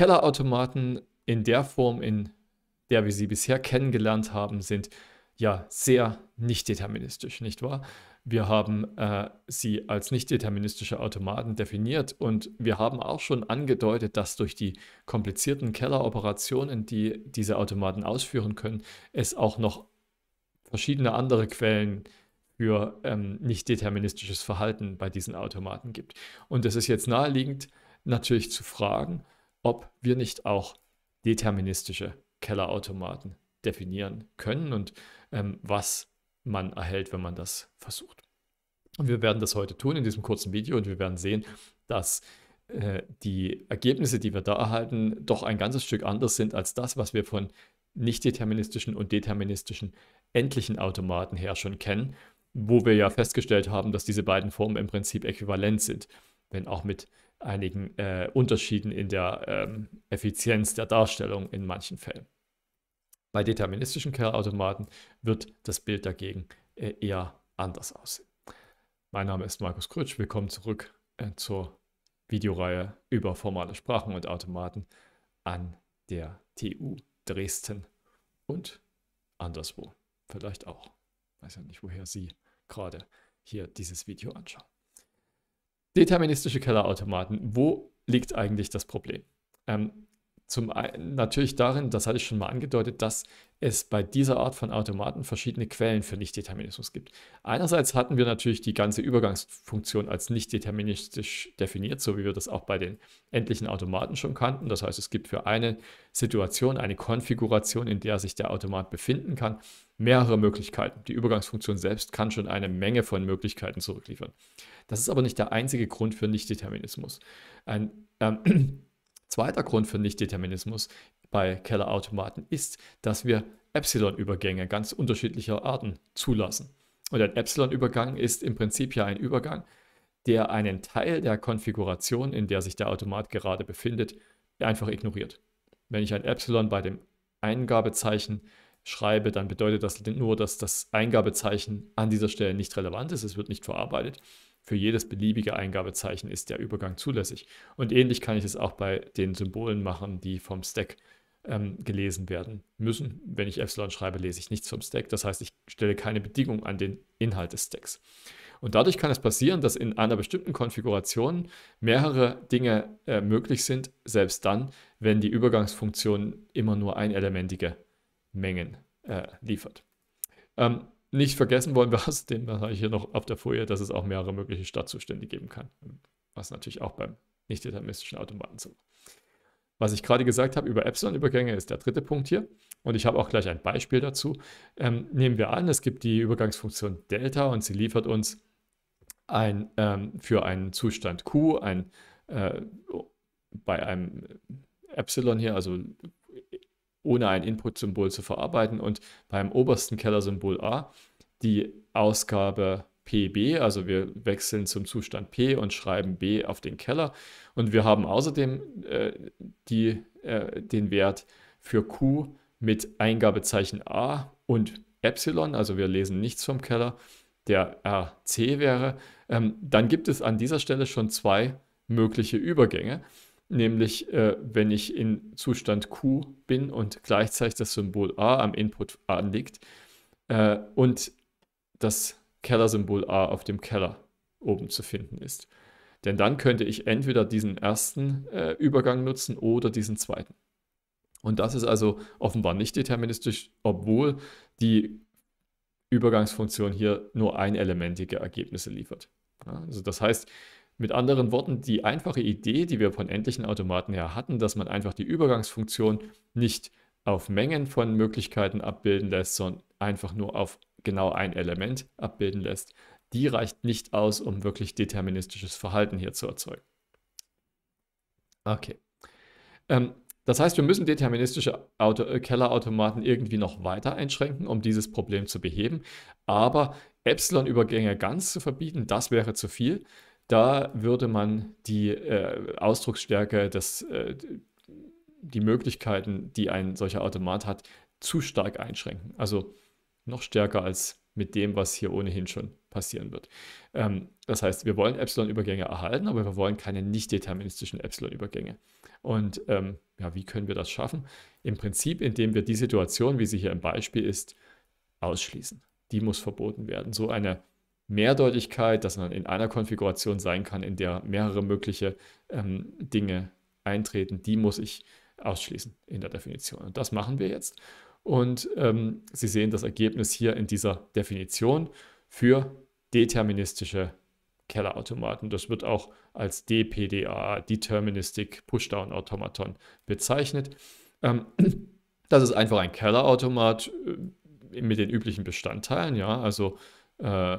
Kellerautomaten in der Form, in der wir sie bisher kennengelernt haben, sind ja sehr nicht deterministisch, nicht wahr? Wir haben äh, sie als nicht deterministische Automaten definiert und wir haben auch schon angedeutet, dass durch die komplizierten Kelleroperationen, die diese Automaten ausführen können, es auch noch verschiedene andere Quellen für ähm, nicht deterministisches Verhalten bei diesen Automaten gibt. Und es ist jetzt naheliegend, natürlich zu fragen, ob wir nicht auch deterministische Kellerautomaten definieren können und ähm, was man erhält, wenn man das versucht. Und wir werden das heute tun in diesem kurzen Video und wir werden sehen, dass äh, die Ergebnisse, die wir da erhalten, doch ein ganzes Stück anders sind als das, was wir von nicht-deterministischen und deterministischen endlichen Automaten her schon kennen, wo wir ja festgestellt haben, dass diese beiden Formen im Prinzip äquivalent sind, wenn auch mit einigen äh, Unterschieden in der ähm, Effizienz der Darstellung in manchen Fällen. Bei deterministischen Kerlautomaten wird das Bild dagegen äh, eher anders aussehen. Mein Name ist Markus Krutsch, willkommen zurück äh, zur Videoreihe über formale Sprachen und Automaten an der TU Dresden und anderswo vielleicht auch. Ich weiß ja nicht, woher Sie gerade hier dieses Video anschauen. Deterministische Kellerautomaten, wo liegt eigentlich das Problem? Ähm, zum einen natürlich darin, das hatte ich schon mal angedeutet, dass es bei dieser Art von Automaten verschiedene Quellen für Nichtdeterminismus gibt. Einerseits hatten wir natürlich die ganze Übergangsfunktion als nichtdeterministisch definiert, so wie wir das auch bei den endlichen Automaten schon kannten. Das heißt, es gibt für eine Situation eine Konfiguration, in der sich der Automat befinden kann, mehrere Möglichkeiten. Die Übergangsfunktion selbst kann schon eine Menge von Möglichkeiten zurückliefern. Das ist aber nicht der einzige Grund für Nichtdeterminismus. Ein ähm, Zweiter Grund für Nichtdeterminismus bei Kellerautomaten ist, dass wir Epsilon-Übergänge ganz unterschiedlicher Arten zulassen. Und ein Epsilon-Übergang ist im Prinzip ja ein Übergang, der einen Teil der Konfiguration, in der sich der Automat gerade befindet, einfach ignoriert. Wenn ich ein Epsilon bei dem Eingabezeichen schreibe, dann bedeutet das nur, dass das Eingabezeichen an dieser Stelle nicht relevant ist, es wird nicht verarbeitet. Für jedes beliebige Eingabezeichen ist der Übergang zulässig. Und ähnlich kann ich es auch bei den Symbolen machen, die vom Stack ähm, gelesen werden müssen. Wenn ich Epsilon schreibe, lese ich nichts vom Stack. Das heißt, ich stelle keine Bedingung an den Inhalt des Stacks. Und dadurch kann es passieren, dass in einer bestimmten Konfiguration mehrere Dinge äh, möglich sind, selbst dann, wenn die Übergangsfunktion immer nur einelementige Mengen äh, liefert. Ähm, nicht vergessen wollen wir außerdem, das habe ich hier noch auf der Folie, dass es auch mehrere mögliche Stadtzustände geben kann. Was natürlich auch beim nicht-deterministischen Automaten so. Was ich gerade gesagt habe über Epsilon-Übergänge ist der dritte Punkt hier. Und ich habe auch gleich ein Beispiel dazu. Ähm, nehmen wir an, es gibt die Übergangsfunktion Delta und sie liefert uns ein, ähm, für einen Zustand Q ein, äh, bei einem Epsilon hier, also ohne ein Input-Symbol zu verarbeiten und beim obersten Kellersymbol A die Ausgabe PB, also wir wechseln zum Zustand P und schreiben B auf den Keller und wir haben außerdem äh, die, äh, den Wert für Q mit Eingabezeichen A und Epsilon, also wir lesen nichts vom Keller, der RC wäre, ähm, dann gibt es an dieser Stelle schon zwei mögliche Übergänge nämlich äh, wenn ich in Zustand Q bin und gleichzeitig das Symbol A am Input anliegt äh, und das Keller-Symbol A auf dem Keller oben zu finden ist. Denn dann könnte ich entweder diesen ersten äh, Übergang nutzen oder diesen zweiten. Und das ist also offenbar nicht deterministisch, obwohl die Übergangsfunktion hier nur einelementige Ergebnisse liefert. Ja, also das heißt, mit anderen Worten, die einfache Idee, die wir von endlichen Automaten her hatten, dass man einfach die Übergangsfunktion nicht auf Mengen von Möglichkeiten abbilden lässt, sondern einfach nur auf genau ein Element abbilden lässt, die reicht nicht aus, um wirklich deterministisches Verhalten hier zu erzeugen. Okay. Ähm, das heißt, wir müssen deterministische Auto äh, Kellerautomaten irgendwie noch weiter einschränken, um dieses Problem zu beheben. Aber Epsilon-Übergänge ganz zu verbieten, das wäre zu viel da würde man die äh, Ausdrucksstärke, das, äh, die Möglichkeiten, die ein solcher Automat hat, zu stark einschränken. Also noch stärker als mit dem, was hier ohnehin schon passieren wird. Ähm, das heißt, wir wollen Epsilon-Übergänge erhalten, aber wir wollen keine nicht-deterministischen Epsilon-Übergänge. Und ähm, ja, wie können wir das schaffen? Im Prinzip, indem wir die Situation, wie sie hier im Beispiel ist, ausschließen. Die muss verboten werden. So eine Mehrdeutigkeit, dass man in einer Konfiguration sein kann, in der mehrere mögliche ähm, Dinge eintreten, die muss ich ausschließen in der Definition. Und das machen wir jetzt. Und ähm, Sie sehen das Ergebnis hier in dieser Definition für deterministische Kellerautomaten. Das wird auch als DPDA, Deterministic Pushdown Automaton, bezeichnet. Ähm, das ist einfach ein Kellerautomat äh, mit den üblichen Bestandteilen, ja, also äh,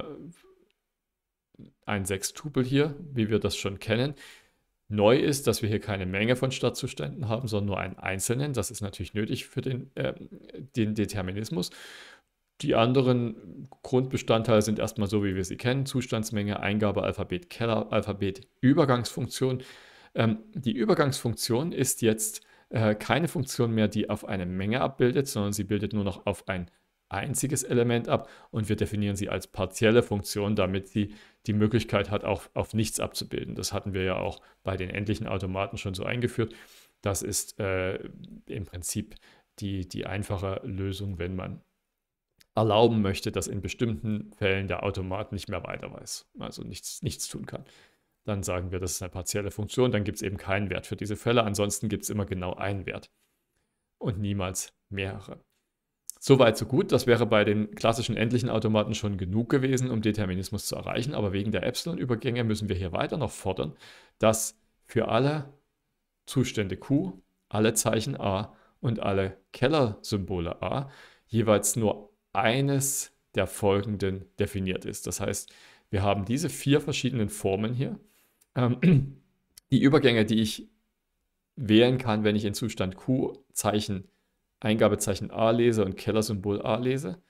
ein Sechstupel hier, wie wir das schon kennen. Neu ist, dass wir hier keine Menge von Stadtzuständen haben, sondern nur einen einzelnen. Das ist natürlich nötig für den, äh, den Determinismus. Die anderen Grundbestandteile sind erstmal so, wie wir sie kennen. Zustandsmenge, Eingabe, Alphabet, Keller, Alphabet, Übergangsfunktion. Ähm, die Übergangsfunktion ist jetzt äh, keine Funktion mehr, die auf eine Menge abbildet, sondern sie bildet nur noch auf ein einziges Element ab und wir definieren sie als partielle Funktion, damit sie die Möglichkeit hat, auch auf nichts abzubilden. Das hatten wir ja auch bei den endlichen Automaten schon so eingeführt. Das ist äh, im Prinzip die, die einfache Lösung, wenn man erlauben möchte, dass in bestimmten Fällen der Automat nicht mehr weiter weiß, also nichts, nichts tun kann dann sagen wir, das ist eine partielle Funktion, dann gibt es eben keinen Wert für diese Fälle. Ansonsten gibt es immer genau einen Wert und niemals mehrere. Soweit so gut, das wäre bei den klassischen endlichen Automaten schon genug gewesen, um Determinismus zu erreichen, aber wegen der Epsilon-Übergänge müssen wir hier weiter noch fordern, dass für alle Zustände Q, alle Zeichen A und alle Keller-Symbole A jeweils nur eines der folgenden definiert ist. Das heißt, wir haben diese vier verschiedenen Formen hier. Ähm, die Übergänge, die ich wählen kann, wenn ich in Zustand Q Zeichen Eingabezeichen A lese und Kellersymbol A lese.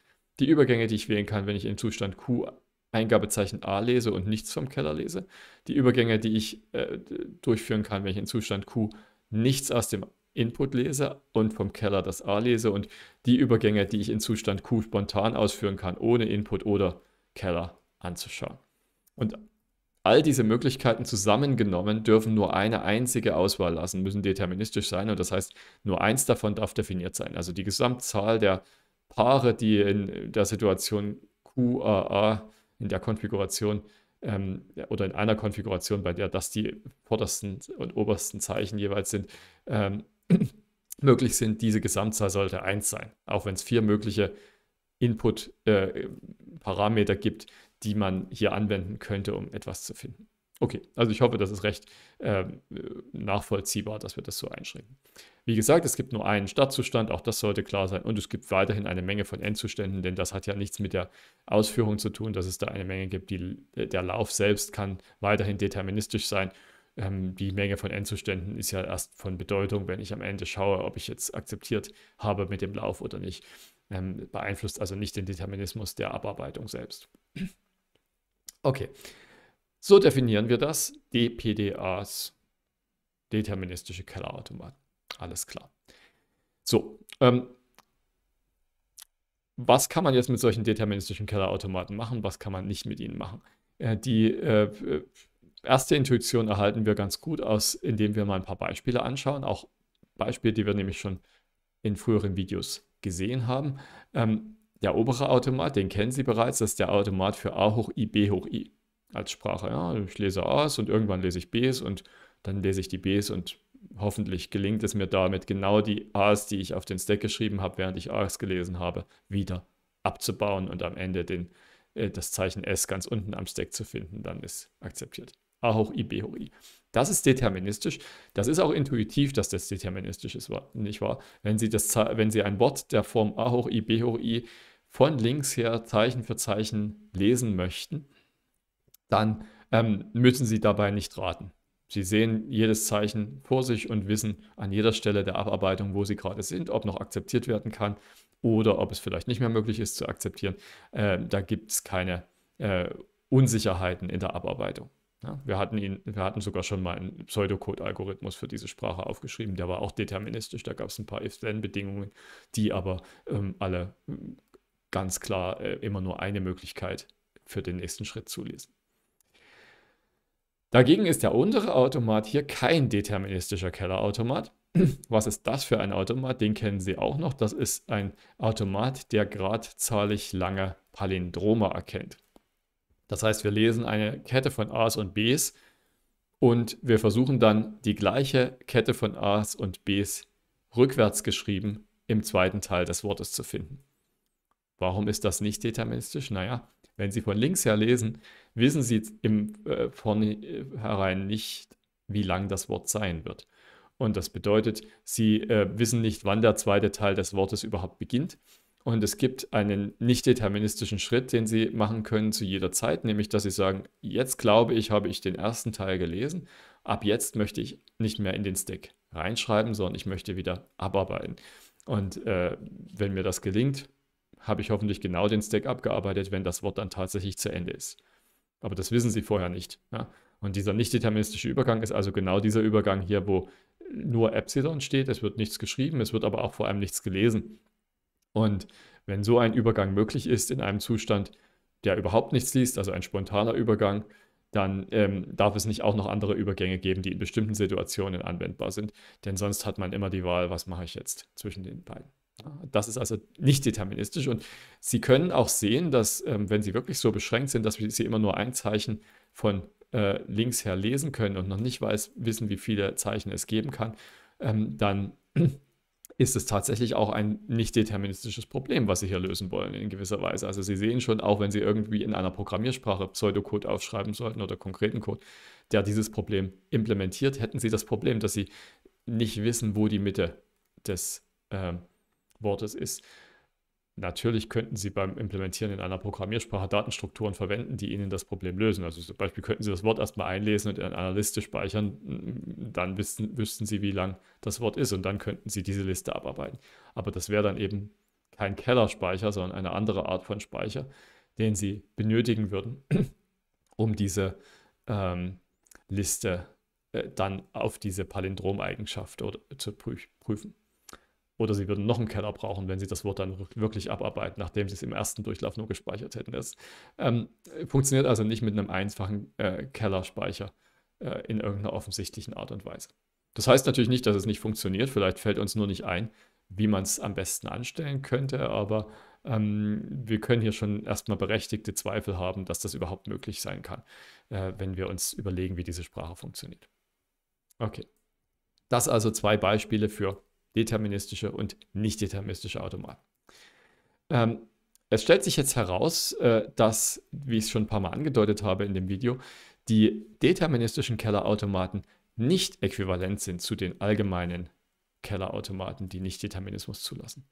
Die Übergänge, die ich wählen kann, wenn ich in Zustand Q Eingabezeichen A lese und nichts vom Keller lese. Die Übergänge, die ich äh, durchführen kann, wenn ich in Zustand Q nichts aus dem Input lese und vom Keller das A lese. Und die Übergänge, die ich in Zustand Q spontan ausführen kann, ohne Input oder Keller anzuschauen. Und all diese Möglichkeiten zusammengenommen dürfen nur eine einzige Auswahl lassen, müssen deterministisch sein und das heißt, nur eins davon darf definiert sein. Also die Gesamtzahl der Paare, die in der Situation QAA, in der Konfiguration ähm, oder in einer Konfiguration, bei der das die vordersten und obersten Zeichen jeweils sind, ähm, möglich sind, diese Gesamtzahl sollte eins sein, auch wenn es vier mögliche Input-Parameter äh, gibt, die man hier anwenden könnte, um etwas zu finden. Okay, also ich hoffe, das ist recht äh, nachvollziehbar, dass wir das so einschränken. Wie gesagt, es gibt nur einen Startzustand, auch das sollte klar sein. Und es gibt weiterhin eine Menge von Endzuständen, denn das hat ja nichts mit der Ausführung zu tun, dass es da eine Menge gibt. Die, äh, der Lauf selbst kann weiterhin deterministisch sein. Ähm, die Menge von Endzuständen ist ja erst von Bedeutung, wenn ich am Ende schaue, ob ich jetzt akzeptiert habe mit dem Lauf oder nicht. Ähm, beeinflusst also nicht den Determinismus der Abarbeitung selbst. Okay, so definieren wir das, DPDAs, deterministische Kellerautomaten. Alles klar. So, ähm, was kann man jetzt mit solchen deterministischen Kellerautomaten machen, was kann man nicht mit ihnen machen? Äh, die äh, äh, erste Intuition erhalten wir ganz gut aus, indem wir mal ein paar Beispiele anschauen, auch Beispiele, die wir nämlich schon in früheren Videos gesehen haben. Ähm, der obere Automat, den kennen Sie bereits, das ist der Automat für a hoch i, b hoch i als Sprache. Ja, ich lese a's und irgendwann lese ich b's und dann lese ich die b's und hoffentlich gelingt es mir damit, genau die a's, die ich auf den Stack geschrieben habe, während ich a's gelesen habe, wieder abzubauen und am Ende den, äh, das Zeichen s ganz unten am Stack zu finden. Dann ist akzeptiert. a hoch i, b hoch i. Das ist deterministisch. Das ist auch intuitiv, dass das deterministisch ist, nicht wahr? Wenn Sie, das, wenn Sie ein Wort der Form a hoch i, b hoch i von links her Zeichen für Zeichen lesen möchten, dann ähm, müssen Sie dabei nicht raten. Sie sehen jedes Zeichen vor sich und wissen an jeder Stelle der Abarbeitung, wo Sie gerade sind, ob noch akzeptiert werden kann oder ob es vielleicht nicht mehr möglich ist zu akzeptieren. Äh, da gibt es keine äh, Unsicherheiten in der Abarbeitung. Ja, wir, hatten ihn, wir hatten sogar schon mal einen Pseudocode-Algorithmus für diese Sprache aufgeschrieben, der war auch deterministisch, da gab es ein paar If-Then-Bedingungen, die aber ähm, alle ganz klar äh, immer nur eine Möglichkeit für den nächsten Schritt zu lesen. Dagegen ist der untere Automat hier kein deterministischer Kellerautomat. Was ist das für ein Automat? Den kennen Sie auch noch. Das ist ein Automat, der gradzahlig lange Palindrome erkennt. Das heißt, wir lesen eine Kette von A's und B's und wir versuchen dann die gleiche Kette von A's und B's rückwärts geschrieben im zweiten Teil des Wortes zu finden. Warum ist das nicht deterministisch? Naja, wenn Sie von links her lesen, wissen Sie im äh, vornherein äh, nicht, wie lang das Wort sein wird. Und das bedeutet, Sie äh, wissen nicht, wann der zweite Teil des Wortes überhaupt beginnt. Und es gibt einen nicht deterministischen Schritt, den Sie machen können zu jeder Zeit, nämlich dass Sie sagen, jetzt glaube ich, habe ich den ersten Teil gelesen, ab jetzt möchte ich nicht mehr in den Stack reinschreiben, sondern ich möchte wieder abarbeiten. Und äh, wenn mir das gelingt, habe ich hoffentlich genau den Stack abgearbeitet, wenn das Wort dann tatsächlich zu Ende ist. Aber das wissen Sie vorher nicht. Ja? Und dieser nicht deterministische Übergang ist also genau dieser Übergang hier, wo nur Epsilon steht, es wird nichts geschrieben, es wird aber auch vor allem nichts gelesen. Und wenn so ein Übergang möglich ist in einem Zustand, der überhaupt nichts liest, also ein spontaner Übergang, dann ähm, darf es nicht auch noch andere Übergänge geben, die in bestimmten Situationen anwendbar sind. Denn sonst hat man immer die Wahl, was mache ich jetzt zwischen den beiden. Das ist also nicht deterministisch und Sie können auch sehen, dass ähm, wenn Sie wirklich so beschränkt sind, dass Sie immer nur ein Zeichen von äh, links her lesen können und noch nicht weiß, wissen, wie viele Zeichen es geben kann, ähm, dann ist es tatsächlich auch ein nicht deterministisches Problem, was Sie hier lösen wollen in gewisser Weise. Also Sie sehen schon, auch wenn Sie irgendwie in einer Programmiersprache Pseudocode aufschreiben sollten oder konkreten Code, der dieses Problem implementiert, hätten Sie das Problem, dass Sie nicht wissen, wo die Mitte des äh, Wortes ist, Natürlich könnten Sie beim Implementieren in einer Programmiersprache Datenstrukturen verwenden, die Ihnen das Problem lösen. Also zum Beispiel könnten Sie das Wort erstmal einlesen und in einer Liste speichern, dann wüssten, wüssten Sie, wie lang das Wort ist und dann könnten Sie diese Liste abarbeiten. Aber das wäre dann eben kein Kellerspeicher, sondern eine andere Art von Speicher, den Sie benötigen würden, um diese ähm, Liste äh, dann auf diese Palindromeigenschaft oder, zu prüfen. Oder sie würden noch einen Keller brauchen, wenn sie das Wort dann wirklich abarbeiten, nachdem sie es im ersten Durchlauf nur gespeichert hätten. Das ähm, funktioniert also nicht mit einem einfachen äh, Kellerspeicher äh, in irgendeiner offensichtlichen Art und Weise. Das heißt natürlich nicht, dass es nicht funktioniert. Vielleicht fällt uns nur nicht ein, wie man es am besten anstellen könnte, aber ähm, wir können hier schon erstmal berechtigte Zweifel haben, dass das überhaupt möglich sein kann, äh, wenn wir uns überlegen, wie diese Sprache funktioniert. Okay. Das also zwei Beispiele für deterministische und nicht-deterministische Automaten. Ähm, es stellt sich jetzt heraus, äh, dass, wie ich es schon ein paar Mal angedeutet habe in dem Video, die deterministischen Kellerautomaten nicht äquivalent sind zu den allgemeinen Kellerautomaten, die nicht Determinismus zulassen.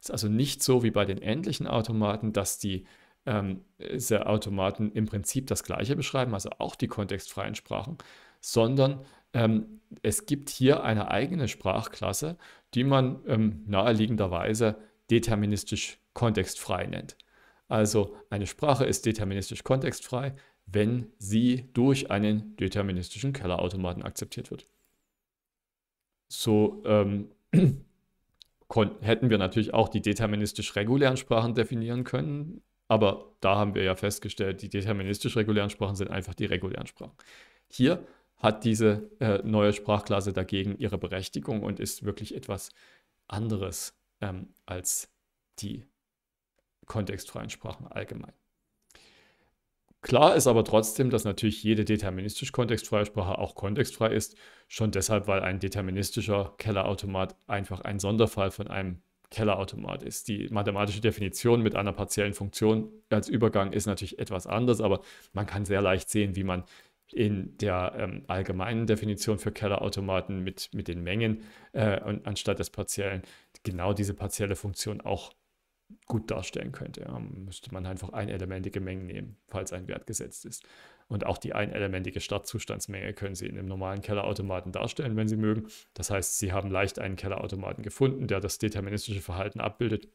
Es ist also nicht so wie bei den endlichen Automaten, dass die ähm, diese Automaten im Prinzip das gleiche beschreiben, also auch die kontextfreien Sprachen, sondern ähm, es gibt hier eine eigene Sprachklasse die man ähm, naheliegenderweise deterministisch kontextfrei nennt. Also eine Sprache ist deterministisch kontextfrei, wenn sie durch einen deterministischen Kellerautomaten akzeptiert wird. So ähm, hätten wir natürlich auch die deterministisch regulären Sprachen definieren können, aber da haben wir ja festgestellt, die deterministisch regulären Sprachen sind einfach die regulären Sprachen. Hier hat diese äh, neue Sprachklasse dagegen ihre Berechtigung und ist wirklich etwas anderes ähm, als die kontextfreien Sprachen allgemein. Klar ist aber trotzdem, dass natürlich jede deterministisch kontextfreie Sprache auch kontextfrei ist, schon deshalb, weil ein deterministischer Kellerautomat einfach ein Sonderfall von einem Kellerautomat ist. Die mathematische Definition mit einer partiellen Funktion als Übergang ist natürlich etwas anders, aber man kann sehr leicht sehen, wie man in der ähm, allgemeinen Definition für Kellerautomaten mit, mit den Mengen äh, und anstatt des partiellen genau diese partielle Funktion auch gut darstellen könnte. Ja, müsste man einfach einelementige Mengen nehmen, falls ein Wert gesetzt ist. Und auch die einelementige Startzustandsmenge können Sie in einem normalen Kellerautomaten darstellen, wenn Sie mögen. Das heißt, Sie haben leicht einen Kellerautomaten gefunden, der das deterministische Verhalten abbildet.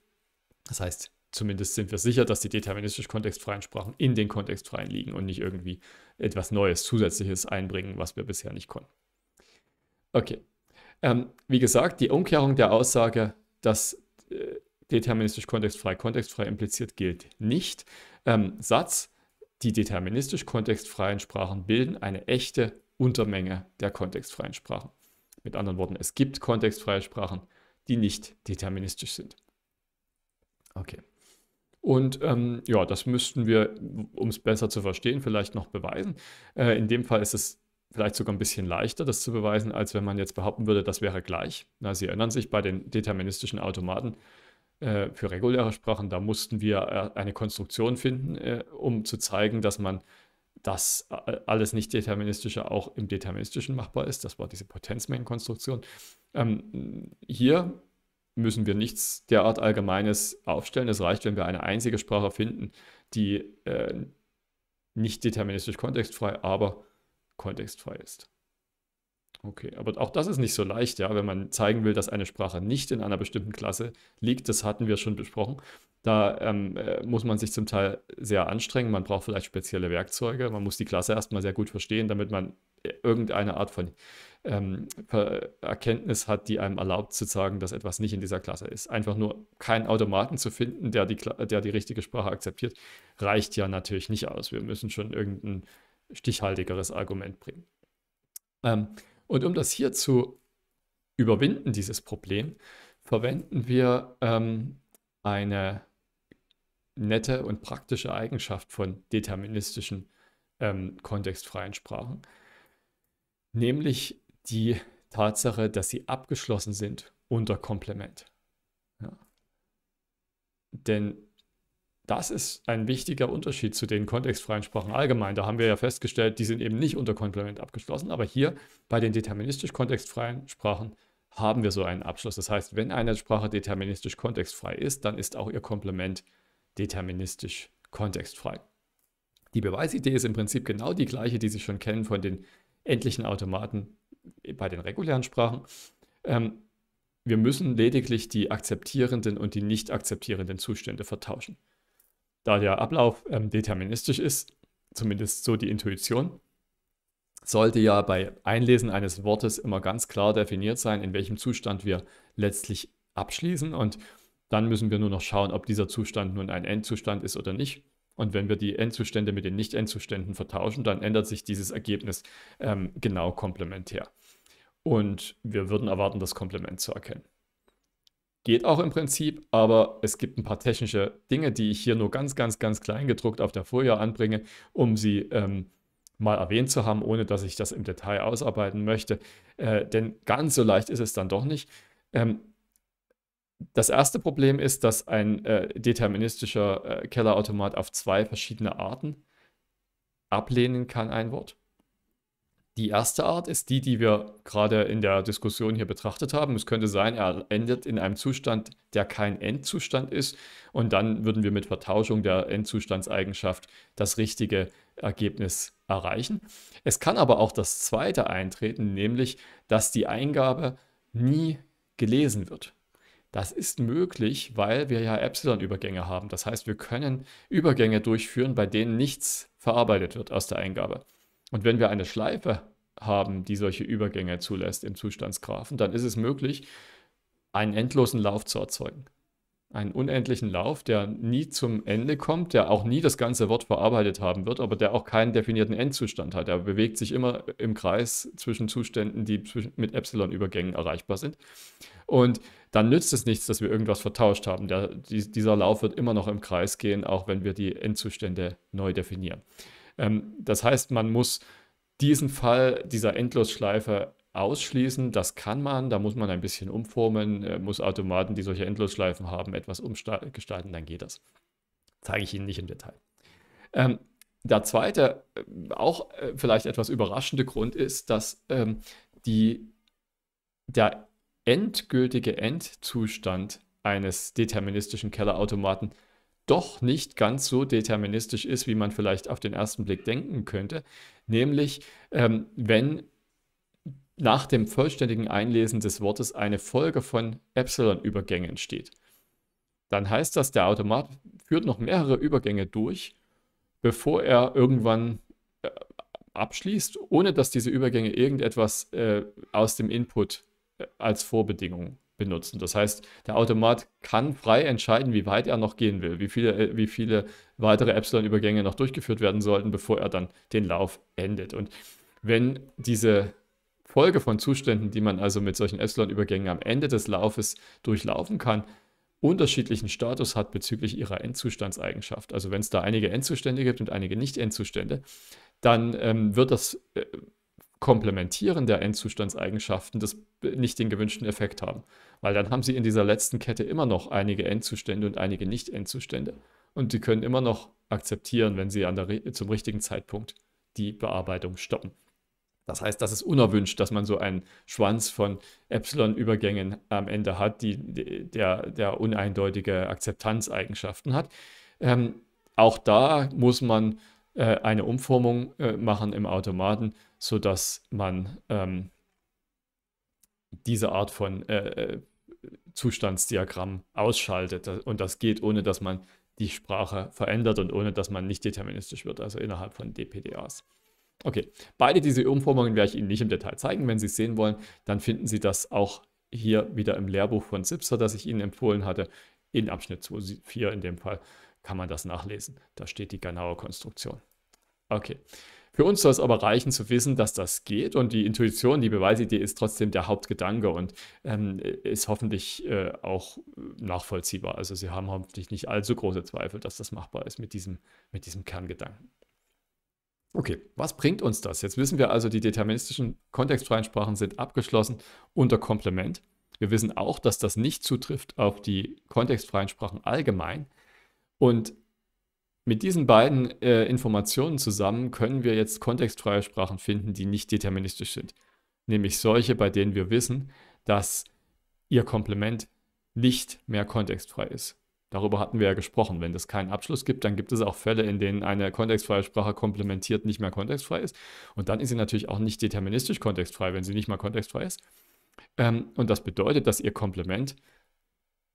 Das heißt, zumindest sind wir sicher, dass die deterministisch kontextfreien Sprachen in den kontextfreien liegen und nicht irgendwie etwas Neues, Zusätzliches einbringen, was wir bisher nicht konnten. Okay. Ähm, wie gesagt, die Umkehrung der Aussage, dass äh, deterministisch kontextfrei kontextfrei impliziert, gilt nicht. Ähm, Satz, die deterministisch kontextfreien Sprachen bilden eine echte Untermenge der kontextfreien Sprachen. Mit anderen Worten, es gibt kontextfreie Sprachen, die nicht deterministisch sind. Okay. Und ähm, ja, das müssten wir, um es besser zu verstehen, vielleicht noch beweisen. Äh, in dem Fall ist es vielleicht sogar ein bisschen leichter, das zu beweisen, als wenn man jetzt behaupten würde, das wäre gleich. Na, Sie erinnern sich bei den deterministischen Automaten äh, für reguläre Sprachen, da mussten wir äh, eine Konstruktion finden, äh, um zu zeigen, dass man das äh, alles Nicht-Deterministische auch im Deterministischen machbar ist. Das war diese Potenzmengenkonstruktion. Ähm, hier müssen wir nichts derart Allgemeines aufstellen. Es reicht, wenn wir eine einzige Sprache finden, die äh, nicht deterministisch kontextfrei, aber kontextfrei ist. Okay, aber auch das ist nicht so leicht, ja, wenn man zeigen will, dass eine Sprache nicht in einer bestimmten Klasse liegt, das hatten wir schon besprochen. Da ähm, äh, muss man sich zum Teil sehr anstrengen, man braucht vielleicht spezielle Werkzeuge, man muss die Klasse erstmal sehr gut verstehen, damit man äh, irgendeine Art von ähm, Erkenntnis hat, die einem erlaubt zu sagen, dass etwas nicht in dieser Klasse ist. Einfach nur keinen Automaten zu finden, der die, der die richtige Sprache akzeptiert, reicht ja natürlich nicht aus. Wir müssen schon irgendein stichhaltigeres Argument bringen. Ähm, und um das hier zu überwinden, dieses Problem, verwenden wir ähm, eine nette und praktische Eigenschaft von deterministischen ähm, kontextfreien Sprachen, nämlich die Tatsache, dass sie abgeschlossen sind unter Komplement. Ja. Denn das ist ein wichtiger Unterschied zu den kontextfreien Sprachen allgemein. Da haben wir ja festgestellt, die sind eben nicht unter Komplement abgeschlossen, aber hier bei den deterministisch kontextfreien Sprachen haben wir so einen Abschluss. Das heißt, wenn eine Sprache deterministisch kontextfrei ist, dann ist auch ihr Komplement deterministisch kontextfrei. Die Beweisidee ist im Prinzip genau die gleiche, die Sie schon kennen von den endlichen Automaten bei den regulären Sprachen. Ähm, wir müssen lediglich die akzeptierenden und die nicht akzeptierenden Zustände vertauschen. Da der Ablauf ähm, deterministisch ist, zumindest so die Intuition, sollte ja bei Einlesen eines Wortes immer ganz klar definiert sein, in welchem Zustand wir letztlich abschließen. Und dann müssen wir nur noch schauen, ob dieser Zustand nun ein Endzustand ist oder nicht. Und wenn wir die Endzustände mit den Nicht-Endzuständen vertauschen, dann ändert sich dieses Ergebnis ähm, genau komplementär. Und wir würden erwarten, das Komplement zu erkennen. Geht auch im Prinzip, aber es gibt ein paar technische Dinge, die ich hier nur ganz, ganz, ganz klein gedruckt auf der Folie anbringe, um sie ähm, mal erwähnt zu haben, ohne dass ich das im Detail ausarbeiten möchte. Äh, denn ganz so leicht ist es dann doch nicht. Ähm, das erste Problem ist, dass ein äh, deterministischer äh, Kellerautomat auf zwei verschiedene Arten ablehnen kann ein Wort. Die erste Art ist die, die wir gerade in der Diskussion hier betrachtet haben. Es könnte sein, er endet in einem Zustand, der kein Endzustand ist. Und dann würden wir mit Vertauschung der Endzustandseigenschaft das richtige Ergebnis erreichen. Es kann aber auch das zweite eintreten, nämlich, dass die Eingabe nie gelesen wird. Das ist möglich, weil wir ja Epsilon-Übergänge haben. Das heißt, wir können Übergänge durchführen, bei denen nichts verarbeitet wird aus der Eingabe. Und wenn wir eine Schleife haben, die solche Übergänge zulässt im Zustandsgrafen, dann ist es möglich, einen endlosen Lauf zu erzeugen. Einen unendlichen Lauf, der nie zum Ende kommt, der auch nie das ganze Wort verarbeitet haben wird, aber der auch keinen definierten Endzustand hat. Er bewegt sich immer im Kreis zwischen Zuständen, die mit Epsilon-Übergängen erreichbar sind. Und dann nützt es nichts, dass wir irgendwas vertauscht haben. Der, die, dieser Lauf wird immer noch im Kreis gehen, auch wenn wir die Endzustände neu definieren. Ähm, das heißt, man muss diesen Fall dieser Endlosschleife ausschließen. Das kann man, da muss man ein bisschen umformen, äh, muss Automaten, die solche Endlosschleifen haben, etwas umgestalten, dann geht das. Zeige ich Ihnen nicht im Detail. Ähm, der zweite, äh, auch äh, vielleicht etwas überraschende Grund ist, dass ähm, die, der endgültige Endzustand eines deterministischen Kellerautomaten doch nicht ganz so deterministisch ist, wie man vielleicht auf den ersten Blick denken könnte. Nämlich, ähm, wenn nach dem vollständigen Einlesen des Wortes eine Folge von Epsilon-Übergängen entsteht, dann heißt das, der Automat führt noch mehrere Übergänge durch, bevor er irgendwann äh, abschließt, ohne dass diese Übergänge irgendetwas äh, aus dem Input als Vorbedingung benutzen. Das heißt, der Automat kann frei entscheiden, wie weit er noch gehen will, wie viele, äh, wie viele weitere Epsilon-Übergänge noch durchgeführt werden sollten, bevor er dann den Lauf endet. Und wenn diese Folge von Zuständen, die man also mit solchen Epsilon-Übergängen am Ende des Laufes durchlaufen kann, unterschiedlichen Status hat bezüglich ihrer Endzustandseigenschaft. Also wenn es da einige Endzustände gibt und einige Nicht-Endzustände, dann ähm, wird das äh, Komplementieren der Endzustandseigenschaften das nicht den gewünschten Effekt haben. Weil dann haben sie in dieser letzten Kette immer noch einige Endzustände und einige Nicht-Endzustände. Und die können immer noch akzeptieren, wenn sie an der, zum richtigen Zeitpunkt die Bearbeitung stoppen. Das heißt, das ist unerwünscht, dass man so einen Schwanz von Epsilon-Übergängen am Ende hat, die, der, der uneindeutige Akzeptanzeigenschaften hat. Ähm, auch da muss man äh, eine Umformung äh, machen im Automaten, sodass man ähm, diese Art von äh, äh Zustandsdiagramm ausschaltet. Und das geht, ohne dass man die Sprache verändert und ohne dass man nicht deterministisch wird, also innerhalb von DPDAs. Okay, beide diese Umformungen werde ich Ihnen nicht im Detail zeigen. Wenn Sie es sehen wollen, dann finden Sie das auch hier wieder im Lehrbuch von Zipser, das ich Ihnen empfohlen hatte. In Abschnitt 2.4 in dem Fall kann man das nachlesen. Da steht die genaue Konstruktion. Okay, für uns soll es aber reichen zu wissen, dass das geht und die Intuition, die Beweisidee ist trotzdem der Hauptgedanke und ähm, ist hoffentlich äh, auch nachvollziehbar. Also Sie haben hoffentlich nicht allzu große Zweifel, dass das machbar ist mit diesem, mit diesem Kerngedanken. Okay, was bringt uns das? Jetzt wissen wir also, die deterministischen kontextfreien Sprachen sind abgeschlossen unter Komplement. Wir wissen auch, dass das nicht zutrifft auf die kontextfreien Sprachen allgemein. Und mit diesen beiden äh, Informationen zusammen können wir jetzt kontextfreie Sprachen finden, die nicht deterministisch sind. Nämlich solche, bei denen wir wissen, dass ihr Komplement nicht mehr kontextfrei ist. Darüber hatten wir ja gesprochen. Wenn es keinen Abschluss gibt, dann gibt es auch Fälle, in denen eine kontextfreie Sprache komplementiert nicht mehr kontextfrei ist. Und dann ist sie natürlich auch nicht deterministisch kontextfrei, wenn sie nicht mehr kontextfrei ist. Ähm, und das bedeutet, dass ihr Komplement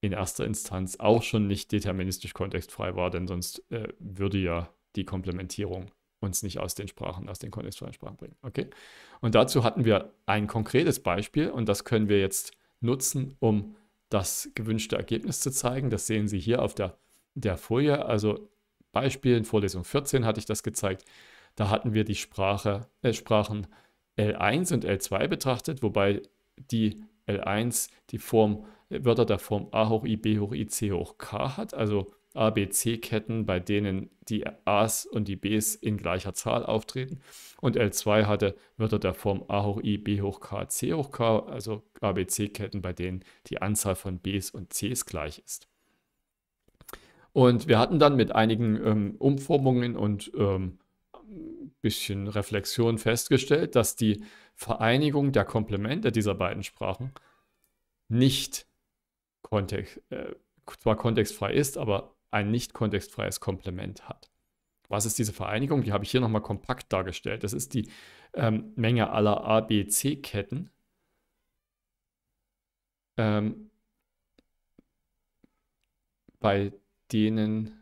in erster Instanz auch schon nicht deterministisch kontextfrei war, denn sonst äh, würde ja die Komplementierung uns nicht aus den Sprachen, aus den kontextfreien Sprachen bringen. Okay? Und dazu hatten wir ein konkretes Beispiel und das können wir jetzt nutzen, um das gewünschte Ergebnis zu zeigen. Das sehen Sie hier auf der, der Folie. Also Beispiel in Vorlesung 14 hatte ich das gezeigt. Da hatten wir die Sprache, äh, Sprachen L1 und L2 betrachtet, wobei die L1 die Form Wörter der Form a hoch i, b hoch i, c hoch k hat, also ABC-Ketten, bei denen die A's und die B's in gleicher Zahl auftreten. Und L2 hatte Wörter der Form A hoch I, B hoch K, C hoch K, also ABC-Ketten, bei denen die Anzahl von B's und C's gleich ist. Und wir hatten dann mit einigen ähm, Umformungen und ähm, bisschen Reflexion festgestellt, dass die Vereinigung der Komplemente dieser beiden Sprachen nicht Kontext, äh, zwar kontextfrei ist, aber ein nicht kontextfreies Komplement hat. Was ist diese Vereinigung? Die habe ich hier nochmal kompakt dargestellt. Das ist die ähm, Menge aller abc ketten Ähm, bei denen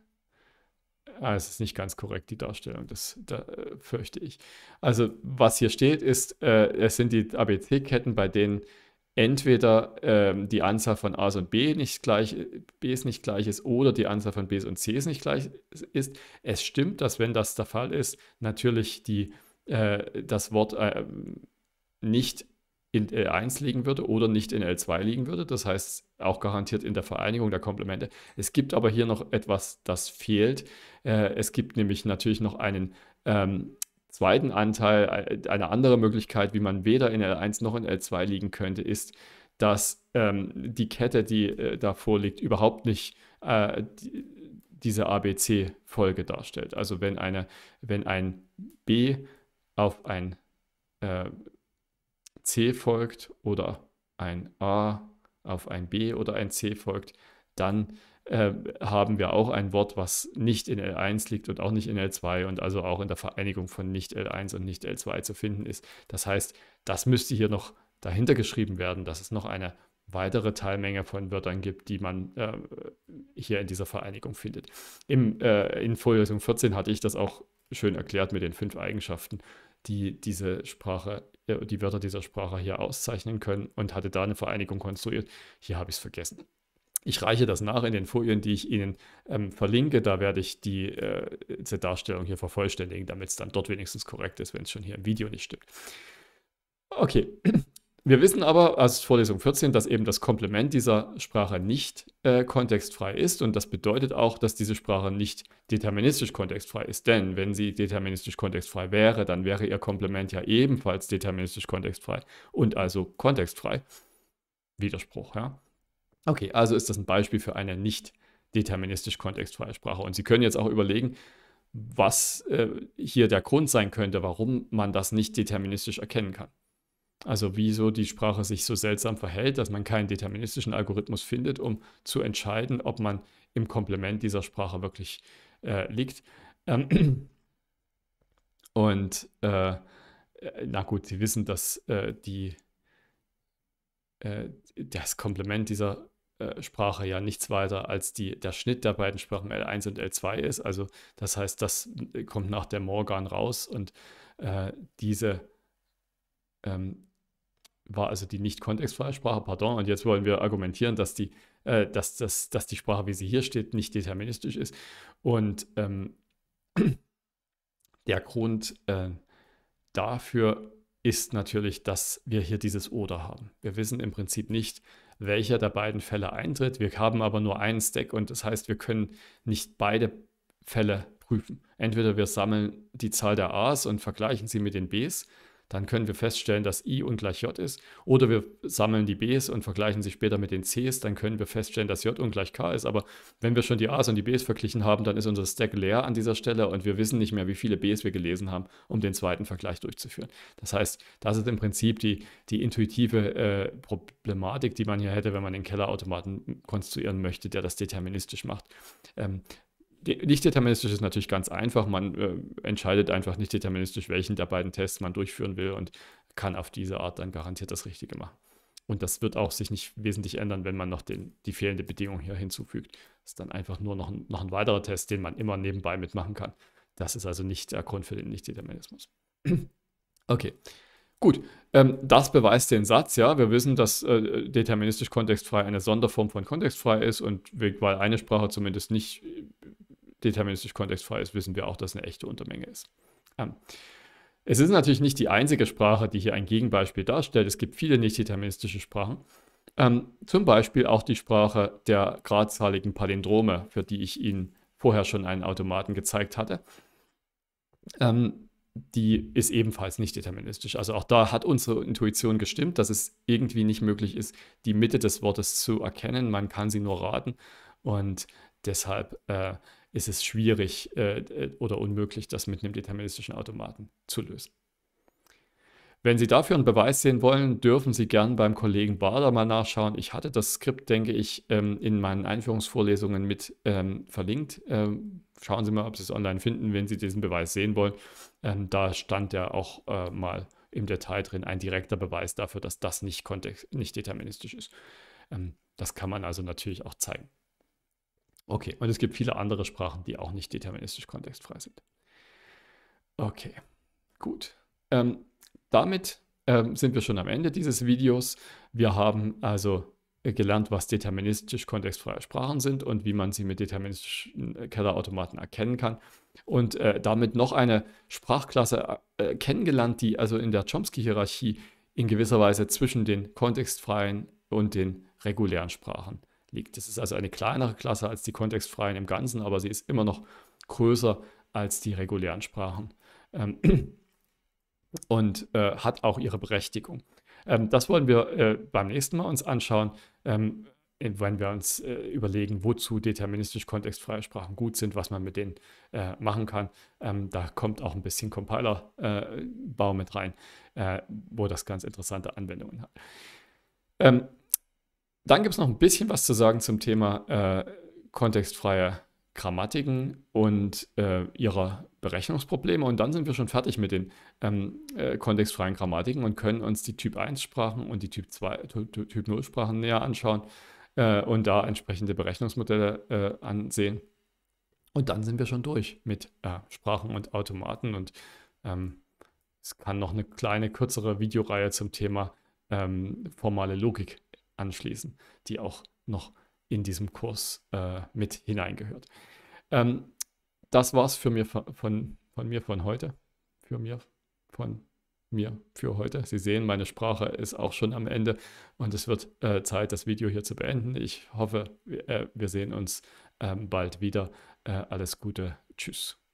Ah, es ist nicht ganz korrekt, die Darstellung, das da, äh, fürchte ich. Also, was hier steht, ist, äh, es sind die ABC-Ketten, bei denen entweder ähm, die Anzahl von A's und B nicht gleich, B ist nicht gleich ist oder die Anzahl von B's und C's nicht gleich ist. Es stimmt, dass wenn das der Fall ist, natürlich die, äh, das Wort äh, nicht in L1 liegen würde oder nicht in L2 liegen würde. Das heißt, auch garantiert in der Vereinigung der Komplemente. Es gibt aber hier noch etwas, das fehlt. Äh, es gibt nämlich natürlich noch einen ähm, zweiten Anteil, äh, eine andere Möglichkeit, wie man weder in L1 noch in L2 liegen könnte, ist, dass ähm, die Kette, die äh, davor liegt, überhaupt nicht äh, die, diese ABC-Folge darstellt. Also wenn, eine, wenn ein B auf ein äh, C folgt oder ein A auf ein B oder ein C folgt, dann äh, haben wir auch ein Wort, was nicht in L1 liegt und auch nicht in L2 und also auch in der Vereinigung von nicht L1 und nicht L2 zu finden ist. Das heißt, das müsste hier noch dahinter geschrieben werden, dass es noch eine weitere Teilmenge von Wörtern gibt, die man äh, hier in dieser Vereinigung findet. Im, äh, in Vorlesung 14 hatte ich das auch schön erklärt mit den fünf Eigenschaften, die diese Sprache, äh, die Wörter dieser Sprache hier auszeichnen können und hatte da eine Vereinigung konstruiert. Hier habe ich es vergessen. Ich reiche das nach in den Folien, die ich Ihnen ähm, verlinke. Da werde ich die äh, Darstellung hier vervollständigen, damit es dann dort wenigstens korrekt ist, wenn es schon hier im Video nicht stimmt. Okay, wir wissen aber aus Vorlesung 14, dass eben das Komplement dieser Sprache nicht äh, kontextfrei ist und das bedeutet auch, dass diese Sprache nicht deterministisch kontextfrei ist. Denn wenn sie deterministisch kontextfrei wäre, dann wäre ihr Komplement ja ebenfalls deterministisch kontextfrei und also kontextfrei. Widerspruch, ja. Okay, also ist das ein Beispiel für eine nicht deterministisch kontextfreie Sprache. Und Sie können jetzt auch überlegen, was äh, hier der Grund sein könnte, warum man das nicht deterministisch erkennen kann. Also wieso die Sprache sich so seltsam verhält, dass man keinen deterministischen Algorithmus findet, um zu entscheiden, ob man im Komplement dieser Sprache wirklich äh, liegt. Ähm und äh, äh na gut, Sie wissen, dass äh, die äh, das Komplement dieser äh, Sprache ja nichts weiter als die, der Schnitt der beiden Sprachen L1 und L2 ist. Also das heißt, das äh, kommt nach der Morgan raus und äh, diese ähm, war also die nicht kontextfreie Sprache, pardon, und jetzt wollen wir argumentieren, dass die, äh, dass, dass, dass die Sprache, wie sie hier steht, nicht deterministisch ist. Und ähm, der Grund dafür ist natürlich, dass wir hier dieses Oder haben. Wir wissen im Prinzip nicht, welcher der beiden Fälle eintritt. Wir haben aber nur einen Stack und das heißt, wir können nicht beide Fälle prüfen. Entweder wir sammeln die Zahl der A's und vergleichen sie mit den B's dann können wir feststellen, dass i ungleich j ist. Oder wir sammeln die b's und vergleichen sie später mit den c's, dann können wir feststellen, dass j ungleich k ist. Aber wenn wir schon die a's und die b's verglichen haben, dann ist unser Stack leer an dieser Stelle und wir wissen nicht mehr, wie viele b's wir gelesen haben, um den zweiten Vergleich durchzuführen. Das heißt, das ist im Prinzip die, die intuitive äh, Problematik, die man hier hätte, wenn man den Kellerautomaten konstruieren möchte, der das deterministisch macht. Ähm, nicht deterministisch ist natürlich ganz einfach. Man äh, entscheidet einfach nicht deterministisch, welchen der beiden Tests man durchführen will und kann auf diese Art dann garantiert das Richtige machen. Und das wird auch sich nicht wesentlich ändern, wenn man noch den, die fehlende Bedingung hier hinzufügt. Das ist dann einfach nur noch ein, noch ein weiterer Test, den man immer nebenbei mitmachen kann. Das ist also nicht der Grund für den nicht Nichtdeterminismus. okay. Gut, ähm, das beweist den Satz, ja. Wir wissen, dass äh, deterministisch kontextfrei eine Sonderform von kontextfrei ist und weil eine Sprache zumindest nicht äh, deterministisch kontextfrei ist, wissen wir auch, dass eine echte Untermenge ist. Ähm, es ist natürlich nicht die einzige Sprache, die hier ein Gegenbeispiel darstellt. Es gibt viele nicht-deterministische Sprachen. Ähm, zum Beispiel auch die Sprache der gradzahligen Palindrome, für die ich Ihnen vorher schon einen Automaten gezeigt hatte. Ähm, die ist ebenfalls nicht deterministisch. Also auch da hat unsere Intuition gestimmt, dass es irgendwie nicht möglich ist, die Mitte des Wortes zu erkennen. Man kann sie nur raten und deshalb äh, ist es schwierig äh, äh oder unmöglich, das mit einem deterministischen Automaten zu lösen. Wenn Sie dafür einen Beweis sehen wollen, dürfen Sie gern beim Kollegen Bader mal nachschauen. Ich hatte das Skript, denke ich, ähm, in meinen Einführungsvorlesungen mit ähm, verlinkt. Ähm, schauen Sie mal, ob Sie es online finden, wenn Sie diesen Beweis sehen wollen. Ähm, da stand ja auch äh, mal im Detail drin ein direkter Beweis dafür, dass das nicht, kontext, nicht deterministisch ist. Ähm, das kann man also natürlich auch zeigen. Okay, und es gibt viele andere Sprachen, die auch nicht deterministisch kontextfrei sind. Okay, gut. Ähm, damit ähm, sind wir schon am Ende dieses Videos. Wir haben also gelernt, was deterministisch kontextfreie Sprachen sind und wie man sie mit deterministischen äh, Kellerautomaten erkennen kann. Und äh, damit noch eine Sprachklasse äh, kennengelernt, die also in der Chomsky-Hierarchie in gewisser Weise zwischen den kontextfreien und den regulären Sprachen liegt. Das ist also eine kleinere Klasse als die kontextfreien im Ganzen, aber sie ist immer noch größer als die regulären Sprachen ähm, und äh, hat auch ihre Berechtigung. Ähm, das wollen wir äh, beim nächsten Mal uns anschauen, ähm, wenn wir uns äh, überlegen, wozu deterministisch kontextfreie Sprachen gut sind, was man mit denen äh, machen kann. Ähm, da kommt auch ein bisschen Compiler-Bau äh, mit rein, äh, wo das ganz interessante Anwendungen hat. Ähm, dann gibt es noch ein bisschen was zu sagen zum Thema äh, kontextfreie Sprachen. Grammatiken und äh, ihrer Berechnungsprobleme. Und dann sind wir schon fertig mit den ähm, äh, kontextfreien Grammatiken und können uns die Typ 1 Sprachen und die Typ 2, Typ, 0 Sprachen näher anschauen äh, und da entsprechende Berechnungsmodelle äh, ansehen. Und dann sind wir schon durch mit äh, Sprachen und Automaten. Und ähm, es kann noch eine kleine, kürzere Videoreihe zum Thema ähm, formale Logik anschließen, die auch noch in diesem Kurs äh, mit hineingehört. Ähm, das war's für mir von, von, von mir von heute. Für mir von mir für heute. Sie sehen, meine Sprache ist auch schon am Ende und es wird äh, Zeit, das Video hier zu beenden. Ich hoffe, wir, äh, wir sehen uns ähm, bald wieder. Äh, alles Gute. Tschüss.